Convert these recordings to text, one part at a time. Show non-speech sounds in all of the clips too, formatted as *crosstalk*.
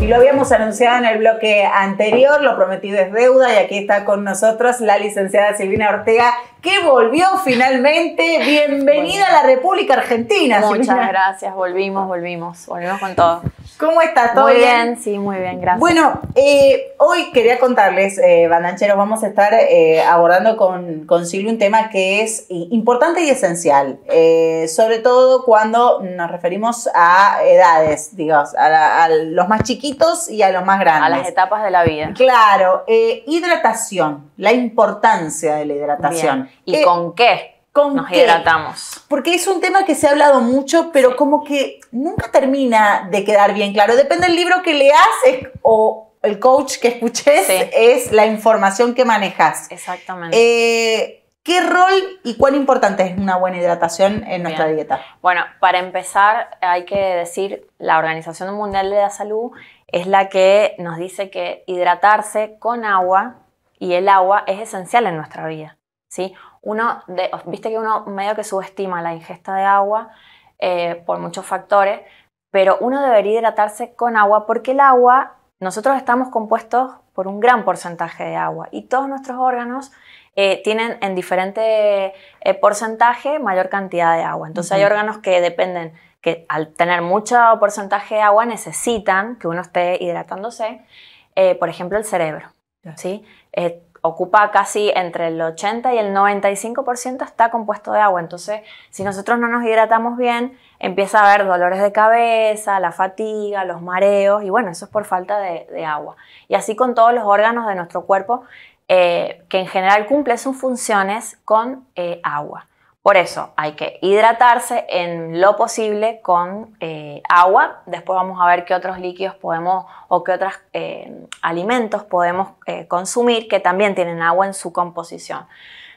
Y lo habíamos anunciado en el bloque anterior, lo prometido es deuda y aquí está con nosotros la licenciada Silvina Ortega que volvió finalmente. Bienvenida a la República Argentina. Muchas gracias, volvimos, volvimos, volvimos con todo. ¿Cómo estás? ¿Todo muy bien? Sí, muy bien, gracias. Bueno, eh, hoy quería contarles, eh, bandancheros, vamos a estar eh, abordando con, con Silvia un tema que es importante y esencial, eh, sobre todo cuando nos referimos a edades, digamos, a, a, los más chiquitos y a los más grandes. A las etapas de la vida. Claro, hidratación, la importancia de la hidratación. ¿Y con qué? Nos hidratamos. Porque es un tema que se ha hablado mucho, pero como que nunca termina de quedar bien claro. Depende del libro que leas eh, o el coach que escuches, es la información que manejas. Exactamente. Eh, ¿Qué rol y cuán importante es una buena hidratación en nuestra dieta? Bueno, para empezar hay que decir, la Organización Mundial de la Salud es la que nos dice que hidratarse con agua y el agua es esencial en nuestra vida. Uno, de, viste que uno medio que subestima la ingesta de agua eh, por muchos factores, pero uno debería hidratarse con agua porque el agua, nosotros estamos compuestos por un gran porcentaje de agua y todos nuestros órganos eh, tienen en diferente eh, porcentaje mayor cantidad de agua. Entonces hay órganos que dependen, que al tener mucho porcentaje de agua necesitan que uno esté hidratándose, por ejemplo el cerebro. ¿sí? ocupa casi entre el 80 y el 95% está compuesto de agua. Entonces, si nosotros no nos hidratamos bien, empieza a haber dolores de cabeza, la fatiga, los mareos, y bueno, eso es por falta de, agua. Y así con todos los órganos de nuestro cuerpo, eh, que en general cumple sus funciones con eh, agua. Por eso hay que hidratarse en lo posible con eh, agua. Después vamos a ver qué otros líquidos podemos o qué otros eh, alimentos podemos eh, consumir que también tienen agua en su composición.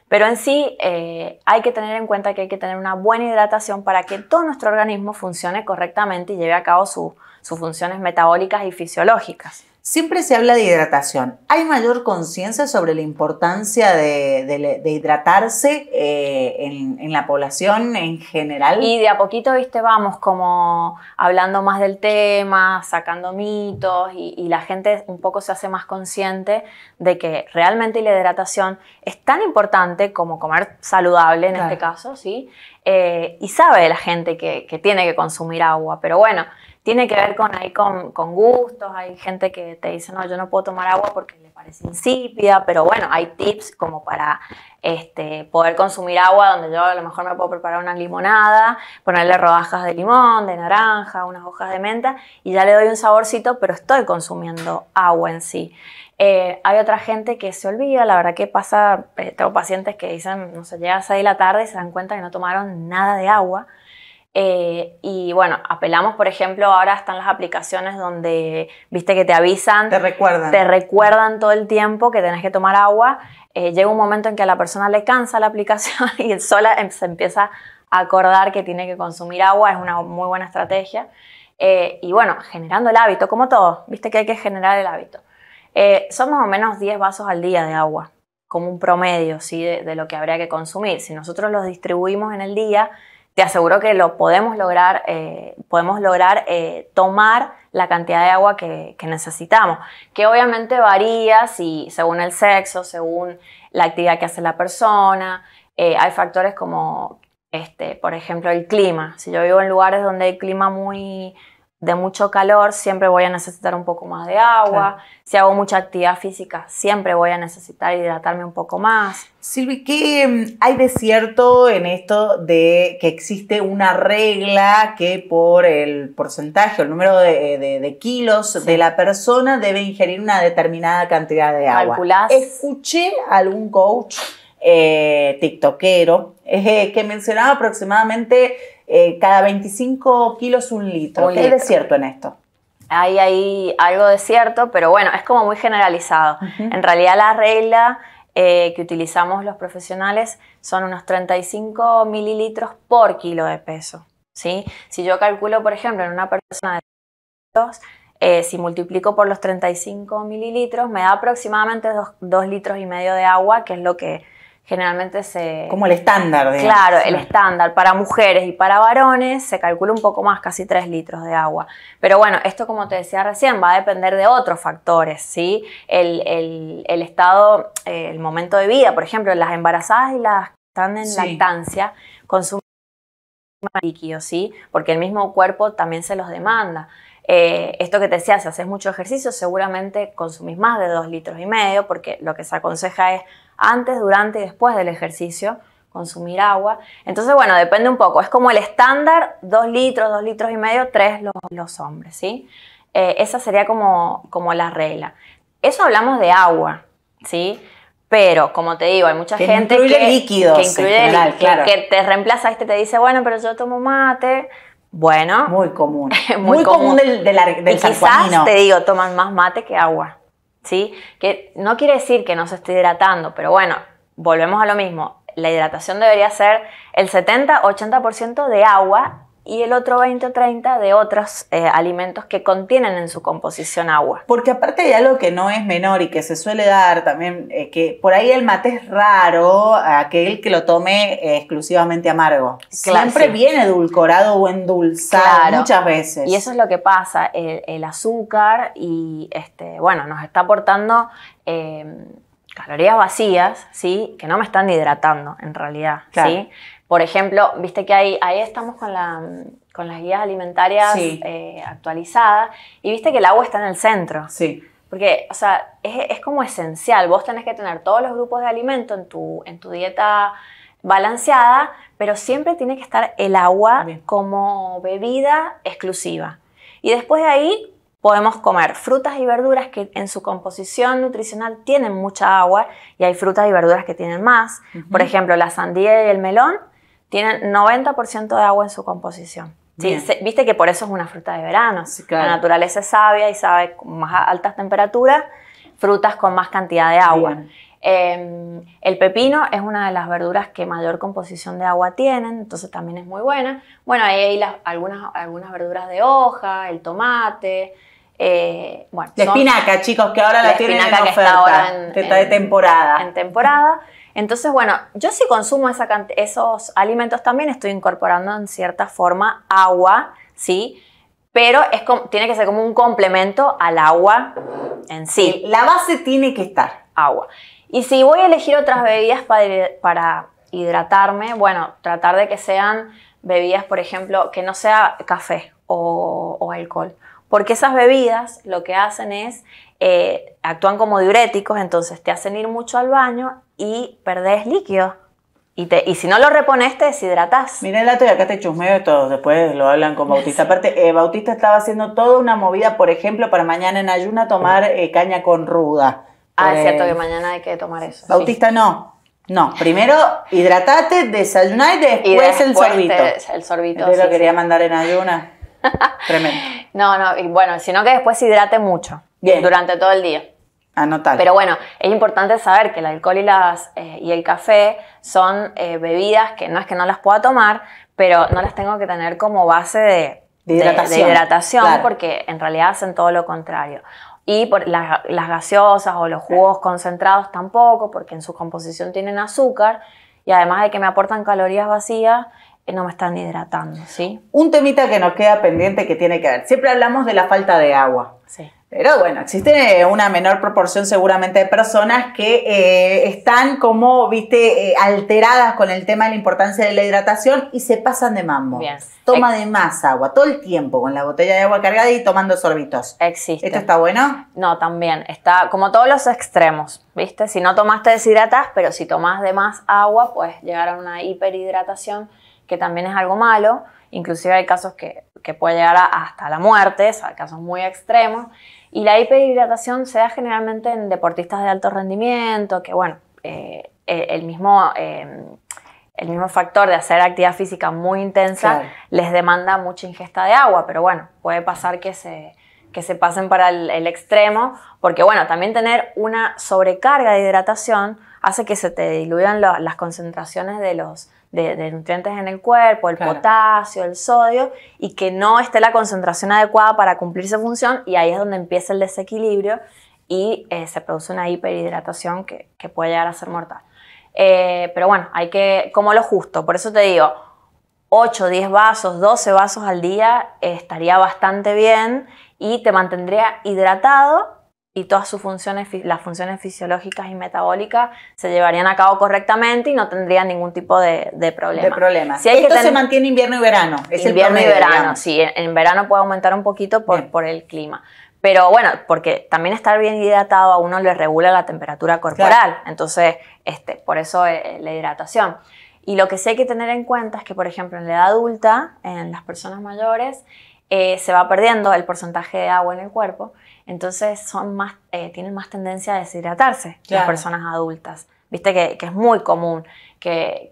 Pero en sí hay que tener en cuenta que hay que tener una buena hidratación para que todo nuestro organismo funcione correctamente y lleve a cabo sus funciones metabólicas y fisiológicas. Siempre se habla de hidratación. ¿Hay mayor conciencia sobre la importancia de, hidratarse eh, en, la población en general? Y de a poquito, viste, vamos como hablando más del tema, sacando mitos y, la gente un poco se hace más consciente de que realmente la hidratación es tan importante como comer saludable en este caso, ¿sí? Eh, y sabe la gente que tiene que consumir agua, pero bueno tiene que ver con, ahí, con, gustos, hay gente que te dice, no, yo no puedo tomar agua porque le parece insípida, pero bueno, hay tips como para este, poder consumir agua donde yo a lo mejor me puedo preparar una limonada, ponerle rodajas de limón, de naranja, unas hojas de menta y ya le doy un saborcito, pero estoy consumiendo agua en sí. Eh, hay otra gente que se olvida, la verdad que pasa, eh, tengo pacientes que dicen, no sé, llega a 6 de la tarde y se dan cuenta que no tomaron nada de agua eh, y bueno, apelamos, por ejemplo, ahora están las aplicaciones donde, viste que te avisan, te recuerdan, te recuerdan todo el tiempo que tenés que tomar agua. Eh, llega un momento en que a la persona le cansa la aplicación *laughs* y sola em, se empieza a acordar que tiene que consumir agua, es una muy buena estrategia. Eh, y bueno, generando el hábito, como todo, viste que hay que generar el hábito. son más o menos 10 vasos al día de agua, como un promedio ¿sí? de lo que habría que consumir. Si nosotros los distribuimos en el día, te aseguro que lo podemos lograr, eh, podemos lograr eh, tomar la cantidad de agua que, necesitamos, que obviamente varía si, según el sexo, según la actividad que hace la persona. Eh, hay factores como, este, por ejemplo, el clima. Si yo vivo en lugares donde hay clima muy de mucho calor, siempre voy a necesitar un poco más de agua. Si hago mucha actividad física, siempre voy a necesitar hidratarme un poco más. Silvi, ¿qué mm, hay de cierto en esto de que existe una regla que por el porcentaje o el número de, kilos de la persona debe ingerir una determinada cantidad de agua? ¿Calculás? Escuché a algún coach eh, tiktokero eh, que mencionaba aproximadamente eh, cada 25 kilos un litro. ¿Qué es de cierto en esto? Hay, algo de cierto, pero bueno, es como muy generalizado. En realidad la regla eh, que utilizamos los profesionales son unos 35 mililitros por kilo de peso. ¿sí? Si yo calculo, por ejemplo, en una persona de 2, eh, si multiplico por los 35 mililitros, me da aproximadamente 2 litros y medio de agua, que es lo que generalmente se... Como el estándar, Claro, el estándar. Para mujeres y para varones se calcula un poco más, casi 3 litros de agua. Pero bueno, esto como te decía recién, va a depender de otros factores, ¿sí? El, estado, eh, el momento de vida, por ejemplo, las embarazadas y las que están en lactancia consumen líquido, ¿sí? Porque el mismo cuerpo también se los demanda. Eh, esto que te decía, si haces mucho ejercicio, seguramente consumís más de dos litros y medio, porque lo que se aconseja es antes, durante y después del ejercicio consumir agua. Entonces, bueno, depende un poco. Es como el estándar, dos litros, dos litros y medio, tres los, hombres, ¿sí? Eh, esa sería como, como la regla. Eso hablamos de agua, ¿sí? Pero, como te digo, hay mucha gente que, que incluye líquidos. que te reemplaza este te dice, bueno, pero yo tomo mate, bueno. Muy común. *laughs* muy, común, del, del, y quizás, te digo, toman más mate que agua. ¿Sí? Que no quiere decir que no se esté hidratando, pero bueno, volvemos a lo mismo. La hidratación debería ser el 70-80% de agua y el otro 20 o 30 de otros eh, alimentos que contienen en su composición agua. Porque aparte de algo que no es menor y que se suele dar también, eh, que por ahí el mate es raro, aquel que lo tome eh, exclusivamente amargo. Siempre viene edulcorado o endulzado muchas veces. Y eso es lo que pasa, el, azúcar y este, bueno, nos está aportando em, calorías vacías, ¿sí? Que no me están hidratando en realidad, claro. ¿sí? Por ejemplo, viste que ahí, ahí estamos con, las guías alimentarias eh, actualizadas y viste que el agua está en el centro. Sí. Porque, o sea, es, como esencial. Vos tenés que tener todos los grupos de alimento en tu, dieta balanceada, pero siempre tiene que estar el agua como bebida exclusiva. Y después de ahí podemos comer frutas y verduras que en su composición nutricional tienen mucha agua y hay frutas y verduras que tienen más. Por ejemplo, la sandía y el melón tienen 90% de agua en su composición. viste que por eso es una fruta de verano. La naturaleza es sabia y sabe con más altas temperaturas, frutas con más cantidad de agua. Em, el pepino es una de las verduras que mayor composición de agua tienen, entonces también es muy buena. Bueno, ahí hay algunas, verduras de hoja, el tomate. Eh, bueno, espinaca, chicos, que ahora la, tienen en oferta, de temporada. En temporada. Entonces, bueno, yo sí consumo esos alimentos también, estoy incorporando en cierta forma agua, ¿sí? Pero es tiene que ser como un complemento al agua en sí. La base tiene que estar. Agua. Y si voy a elegir otras bebidas para, hidratarme, bueno, tratar de que sean bebidas, por ejemplo, que no sea café o, alcohol. Porque esas bebidas lo que hacen es, eh, actúan como diuréticos, entonces te hacen ir mucho al baño y perdés líquido. Y, y si no lo repones, te deshidratás. Mira el dato y acá te chusmeo de todo. Después lo hablan con Bautista. Aparte, eh, Bautista estaba haciendo toda una movida, por ejemplo, para mañana en ayuna tomar eh, caña con ruda. Ah, es cierto que mañana hay que tomar eso. Bautista no. No, primero hidratate, desayuná y después, el sorbito. el sorbito. Yo lo quería mandar en ayuna. *laughs* Tremendo. No, no, y bueno, sino que después hidrate mucho. Bien. Durante todo el día. Ah, pero bueno, es importante saber que el alcohol y, eh, el café son eh, bebidas que no es que no las pueda tomar, pero no las tengo que tener como base de, hidratación, porque en realidad hacen todo lo contrario. Y las, gaseosas o los jugos concentrados tampoco, porque en su composición tienen azúcar y además de que me aportan calorías vacías, eh, no me están hidratando, ¿sí? Un temita que nos queda pendiente que tiene que ver. Siempre hablamos de la falta de agua. Sí. Pero bueno, existe una menor proporción seguramente de personas que eh, están como, viste, eh, alteradas con el tema de la importancia de la hidratación y se pasan de mambo. Toma de más agua todo el tiempo con la botella de agua cargada y tomando sorbitos. Existe. ¿Esto está bueno? No, también. Está como todos los extremos, viste. Si no tomaste deshidratas, pero si tomas de más agua, pues llegar a una hiperhidratación que también es algo malo inclusive hay casos que, que puede llegar hasta la muerte, o casos muy extremos, y la hiperhidratación se da generalmente en deportistas de alto rendimiento, que bueno, eh, eh, el, mismo, factor de hacer actividad física muy intensa les demanda mucha ingesta de agua, pero bueno, puede pasar que se que se pasen para el extremo, porque bueno, también tener una sobrecarga de hidratación hace que se te diluyan las concentraciones de los nutrientes en el cuerpo, el potasio, el sodio, y que no esté la concentración adecuada para cumplir su función, y ahí es donde empieza el desequilibrio y eh, se produce una hiperhidratación que, puede llegar a ser mortal. Eh, pero bueno, hay que, como lo justo, por eso te digo, 8, 10 vasos, 12 vasos al día estaría bastante bien y te mantendría hidratado y todas sus funciones, las funciones fisiológicas y metabólicas se llevarían a cabo correctamente y no tendrían ningún tipo de, problema. De problema. Si hay Esto se mantiene invierno y verano. Es invierno y verano, sí. En, verano puede aumentar un poquito por, el clima. Pero bueno, porque también estar bien hidratado a uno le regula la temperatura corporal. Entonces, este, por eso eh, la hidratación. Y lo que sí hay que tener en cuenta es que, por ejemplo, en la edad adulta, en las personas mayores, eh, se va perdiendo el porcentaje de agua en el cuerpo, entonces son más, eh, tienen más tendencia a deshidratarse que las personas adultas. Viste que es muy común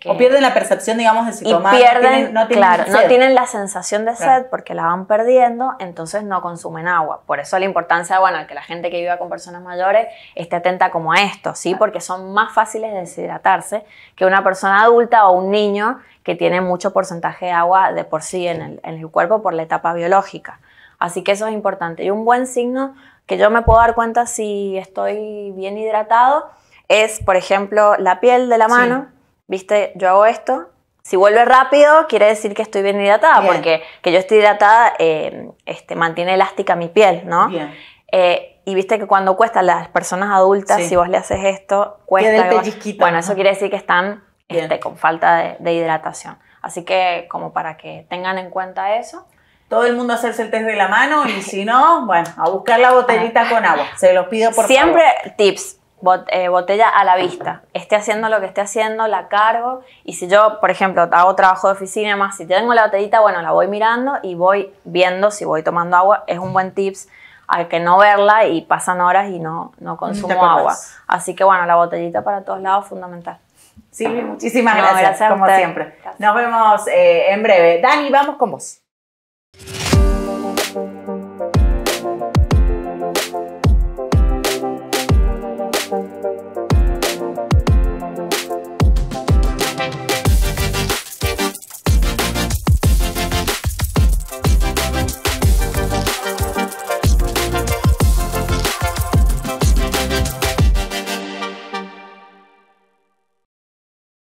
o pierden la percepción, digamos, de si y pierden, no tienen, claro, no tienen la sensación de sed porque la van perdiendo, entonces no consumen agua. Por eso la importancia, bueno, que la gente que viva con personas mayores esté atenta como a esto, ¿sí? Porque son más fáciles de deshidratarse que una persona adulta o un niño que tiene mucho porcentaje de agua de por sí en el, en cuerpo por la etapa biológica. Así que eso es importante. Y un buen signo que yo me puedo dar cuenta si estoy bien hidratado es, por ejemplo, la piel de la mano viste, yo hago esto, si vuelve rápido, quiere decir que estoy bien hidratada, porque que yo estoy hidratada eh, este, mantiene elástica mi piel, ¿no? Eh, y viste que cuando cuesta las personas adultas, si vos le haces esto, cuesta. bueno, eso quiere decir que están este, con falta de, hidratación. Así que como para que tengan en cuenta eso. Todo el mundo hacerse el test de la mano y si no, bueno, a buscar la *laughs* botellita con agua. Se los pido por Siempre tips, eh, botella a la vista. Esté haciendo lo que esté haciendo, la cargo. Y si yo, por ejemplo, hago trabajo de oficina más, si tengo la botellita, bueno, la voy mirando y voy viendo si voy tomando agua. Es un buen tips al que no verla y pasan horas y no, no consumo agua. Así que bueno, la botellita para todos lados fundamental. sí, muchísimas gracias, como siempre. Nos vemos eh, en breve. Dani, vamos con vos.